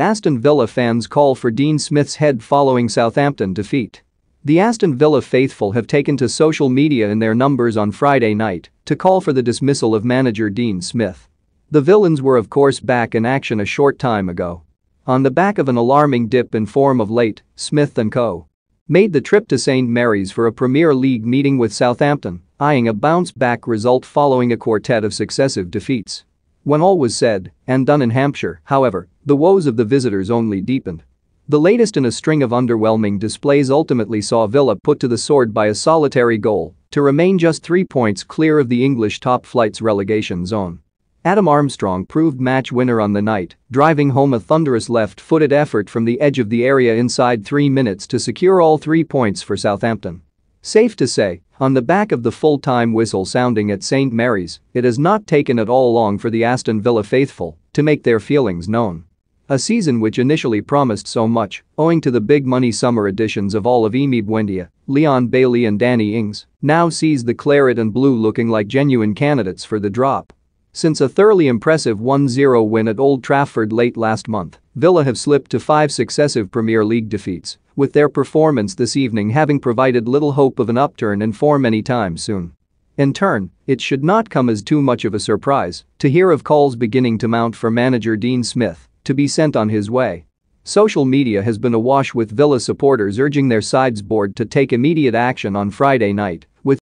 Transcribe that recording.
Aston Villa fans call for Dean Smith's head following Southampton defeat. The Aston Villa faithful have taken to social media in their numbers on Friday night to call for the dismissal of manager Dean Smith. The villains were of course back in action a short time ago. On the back of an alarming dip in form of late, Smith & Co. made the trip to St Mary's for a Premier League meeting with Southampton, eyeing a bounce-back result following a quartet of successive defeats. When all was said and done in Hampshire, however, the woes of the visitors only deepened. The latest in a string of underwhelming displays ultimately saw Villa put to the sword by a solitary goal to remain just three points clear of the English top flight's relegation zone. Adam Armstrong proved match winner on the night, driving home a thunderous left-footed effort from the edge of the area inside three minutes to secure all three points for Southampton. Safe to say, on the back of the full-time whistle sounding at St. Mary's, it has not taken at all long for the Aston Villa faithful to make their feelings known. A season which initially promised so much, owing to the big money summer additions of all of Emi Buendia, Leon Bailey and Danny Ings, now sees the claret and blue looking like genuine candidates for the drop. Since a thoroughly impressive 1-0 win at Old Trafford late last month, Villa have slipped to five successive Premier League defeats, with their performance this evening having provided little hope of an upturn in form anytime soon. In turn, it should not come as too much of a surprise to hear of calls beginning to mount for manager Dean Smith to be sent on his way. Social media has been awash with Villa supporters urging their sides board to take immediate action on Friday night, with